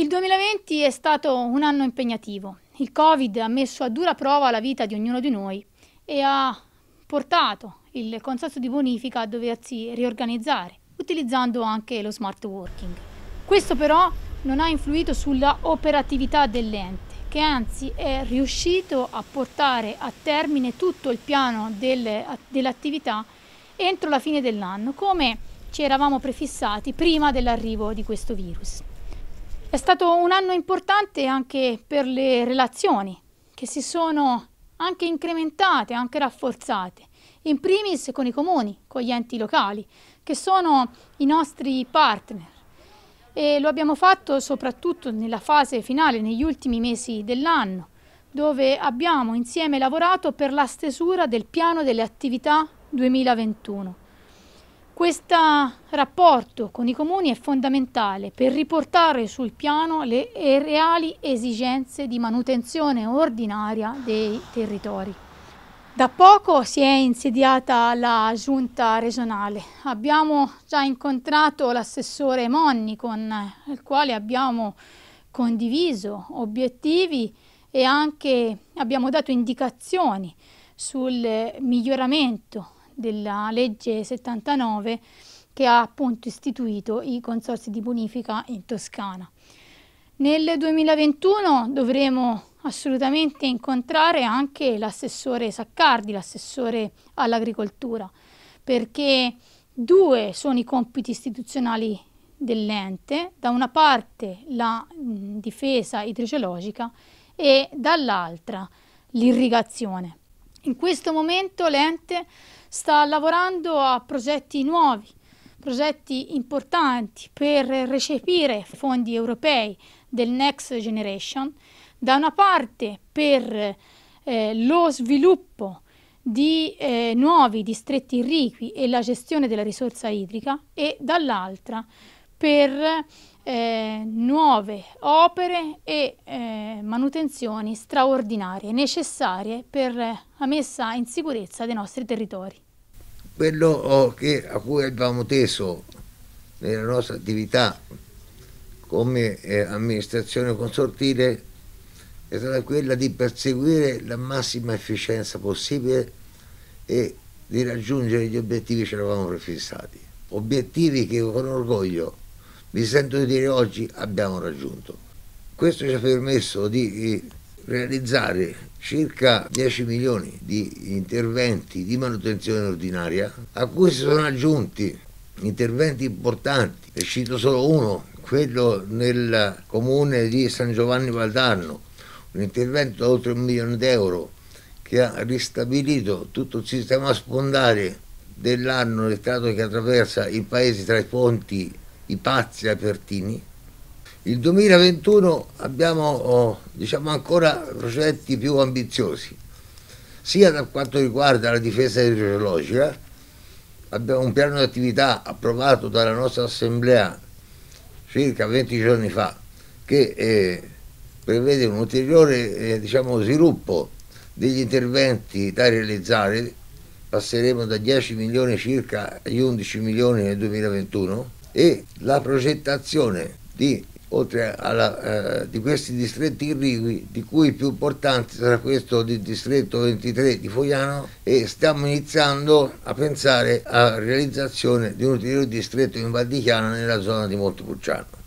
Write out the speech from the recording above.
Il 2020 è stato un anno impegnativo. Il Covid ha messo a dura prova la vita di ognuno di noi e ha portato il consorzio di bonifica a doversi riorganizzare, utilizzando anche lo smart working. Questo però non ha influito sulla operatività dell'ente, che anzi è riuscito a portare a termine tutto il piano dell'attività entro la fine dell'anno, come ci eravamo prefissati prima dell'arrivo di questo virus. È stato un anno importante anche per le relazioni che si sono anche incrementate, anche rafforzate, in primis con i comuni, con gli enti locali, che sono i nostri partner. E lo abbiamo fatto soprattutto nella fase finale, negli ultimi mesi dell'anno, dove abbiamo insieme lavorato per la stesura del piano delle attività 2021 questo rapporto con i comuni è fondamentale per riportare sul piano le reali esigenze di manutenzione ordinaria dei territori. Da poco si è insediata la giunta regionale. Abbiamo già incontrato l'assessore Monni con il quale abbiamo condiviso obiettivi e anche abbiamo dato indicazioni sul miglioramento della legge 79 che ha appunto istituito i consorsi di bonifica in Toscana. Nel 2021 dovremo assolutamente incontrare anche l'assessore Saccardi, l'assessore all'agricoltura, perché due sono i compiti istituzionali dell'ente, da una parte la mh, difesa idrogeologica e dall'altra l'irrigazione. In questo momento l'ente sta lavorando a progetti nuovi, progetti importanti per recepire fondi europei del Next Generation, da una parte per eh, lo sviluppo di eh, nuovi distretti irrigui e la gestione della risorsa idrica e dall'altra per eh, nuove opere e eh, manutenzioni straordinarie necessarie per la messa in sicurezza dei nostri territori. Quello oh, che, a cui abbiamo teso nella nostra attività come eh, amministrazione consortile è stata quella di perseguire la massima efficienza possibile e di raggiungere gli obiettivi che ci eravamo prefissati. Obiettivi che con orgoglio vi sento di dire oggi abbiamo raggiunto. Questo ci ha permesso di eh, realizzare circa 10 milioni di interventi di manutenzione ordinaria a cui si sono aggiunti interventi importanti, ne cito solo uno, quello nel comune di San Giovanni Valdarno, un intervento da oltre un milione d'euro che ha ristabilito tutto il sistema spondare dell'anno elettrato che attraversa il paese tra i ponti i pazzi apertini. Il 2021 abbiamo oh, diciamo ancora progetti più ambiziosi, sia per quanto riguarda la difesa idrogeologica, abbiamo un piano di attività approvato dalla nostra assemblea circa 20 giorni fa che eh, prevede un ulteriore eh, diciamo, sviluppo degli interventi da realizzare, passeremo da 10 milioni circa agli 11 milioni nel 2021 e la progettazione di, alla, eh, di questi distretti irrigui, di cui il più importante sarà questo del distretto 23 di Fogliano e stiamo iniziando a pensare alla realizzazione di un ulteriore distretto in Valdichiana nella zona di Montepulciano.